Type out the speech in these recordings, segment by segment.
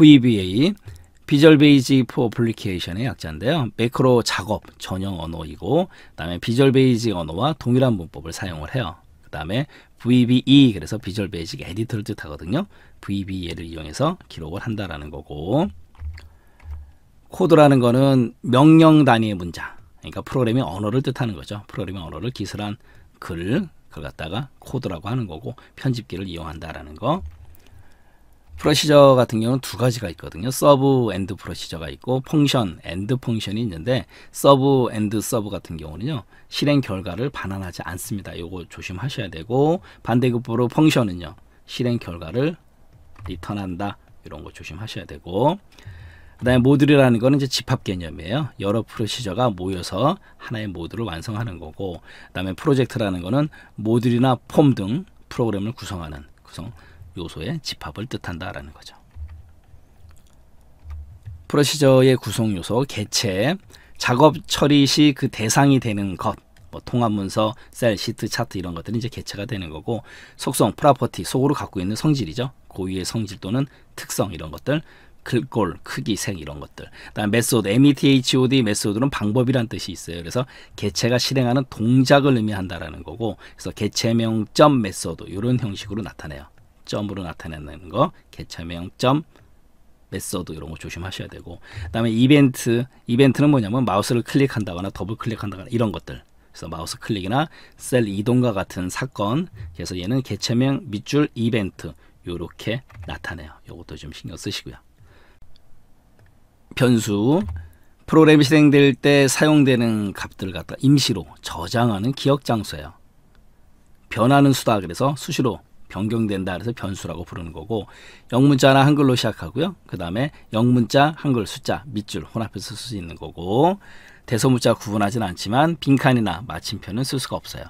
VBA 비주얼 베이직 포 어플리케이션의 약자인데요. 매크로 작업 전용 언어이고 그다음에 비주얼 베이직 언어와 동일한 문법을 사용을 해요. 그다음에 VBE 그래서 비주얼 베이직 에디터를 뜻하거든요. v b a 를 이용해서 기록을 한다라는 거고 코드라는 거는 명령 단위의 문장 그러니까 프로그램의 언어를 뜻하는 거죠. 프로그램의 언어를 기술한 글 그걸 갖다가 코드라고 하는 거고 편집기를 이용한다라는 거 프로시저 같은 경우는 두 가지가 있거든요. 서브 앤드 프로시저가 있고 펑션 앤드 펑션이 있는데 서브 앤드 서브 같은 경우는요. 실행 결과를 반환하지 않습니다. 요거 조심하셔야 되고 반대급부로 펑션은요. 실행 결과를 리턴한다. 이런 거 조심하셔야 되고 그다음에 모듈이라는 거는 이제 집합 개념이에요. 여러 프로시저가 모여서 하나의 모듈을 완성하는 거고 그다음에 프로젝트라는 거는 모듈이나 폼 등 프로그램을 구성하는 구성 요소의 집합을 뜻한다라는 거죠. 프로시저의 구성 요소 개체 작업 처리 시 그 대상이 되는 것뭐 통합 문서, 셀, 시트, 차트 이런 것들이 이제 개체가 되는 거고 속성, 프라퍼티, 속으로 갖고 있는 성질이죠. 고유의 그 성질 또는 특성 이런 것들 글꼴, 크기, 색 이런 것들. 그다음 메소드, METHOD 메소드는 방법이란 뜻이 있어요. 그래서 개체가 실행하는 동작을 의미한다라는 거고, 그래서 개체명점 메소드 이런 형식으로 나타내요. 점으로 나타내는 거 개체명 점 메서드 이런 거 조심하셔야 되고 그다음에 이벤트 이벤트는 뭐냐면 마우스를 클릭한다거나 더블 클릭한다거나 이런 것들 그래서 마우스 클릭이나 셀 이동과 같은 사건 그래서 얘는 개체명 밑줄 이벤트 요렇게 나타내요 요것도 좀 신경 쓰시고요 변수 프로그램이 실행될 때 사용되는 값들을 갖다 임시로 저장하는 기억 장소예요 변하는 수다 그래서 수시로 변경된다 그래서 변수라고 부르는 거고 영문자나 한글로 시작하고요. 그 다음에 영문자, 한글, 숫자, 밑줄 혼합해서 쓸 수 있는 거고 대소문자 구분하진 않지만 빈칸이나 마침표는 쓸 수가 없어요.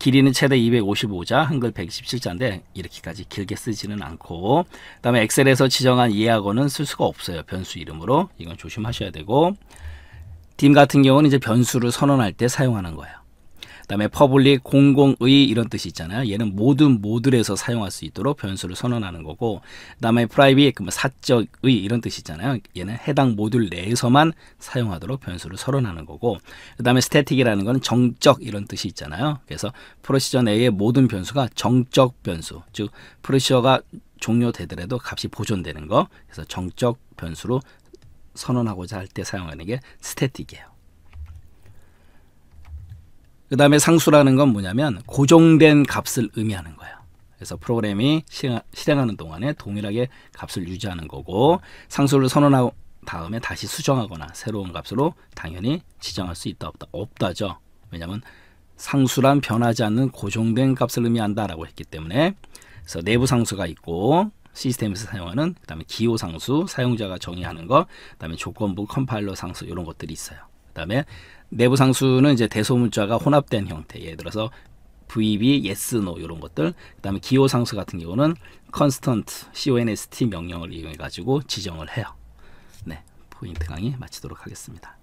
길이는 최대 255자, 한글 127자인데 이렇게까지 길게 쓰지는 않고 그 다음에 엑셀에서 지정한 예약어는 쓸 수가 없어요. 변수 이름으로 이건 조심하셔야 되고 딤 같은 경우는 이제 변수를 선언할 때 사용하는 거예요. 그다음에 퍼블릭 공공의 이런 뜻이 있잖아요. 얘는 모든 모듈에서 사용할 수 있도록 변수를 선언하는 거고 그다음에 프라이빗 그러 사적의 이런 뜻이 있잖아요. 얘는 해당 모듈 내에서만 사용하도록 변수를 선언하는 거고 그다음에 스태틱이라는 거는 정적 이런 뜻이 있잖아요. 그래서 프로시전 A의 모든 변수가 정적 변수 즉 프로시저가 종료되더라도 값이 보존되는 거 그래서 정적 변수로 선언하고자 할 때 사용하는 게 스태틱이에요. 그다음에 상수라는 건 뭐냐면 고정된 값을 의미하는 거예요. 그래서 프로그램이 실행하는 동안에 동일하게 값을 유지하는 거고 상수를 선언하고 다음에 다시 수정하거나 새로운 값으로 당연히 지정할 수 있다 없다 없다죠. 왜냐하면 상수란 변하지 않는 고정된 값을 의미한다라고 했기 때문에 그래서 내부 상수가 있고 시스템에서 사용하는 그다음에 기호 상수 사용자가 정의하는 거 그다음에 조건부 컴파일러 상수 이런 것들이 있어요. 그다음에 내부 상수는 이제 대소문자가 혼합된 형태. 예를 들어서 VB, yes, no 이런 것들. 그다음에 기호 상수 같은 경우는 constant, const 명령을 이용해 가지고 지정을 해요. 네, 포인트 강의 마치도록 하겠습니다.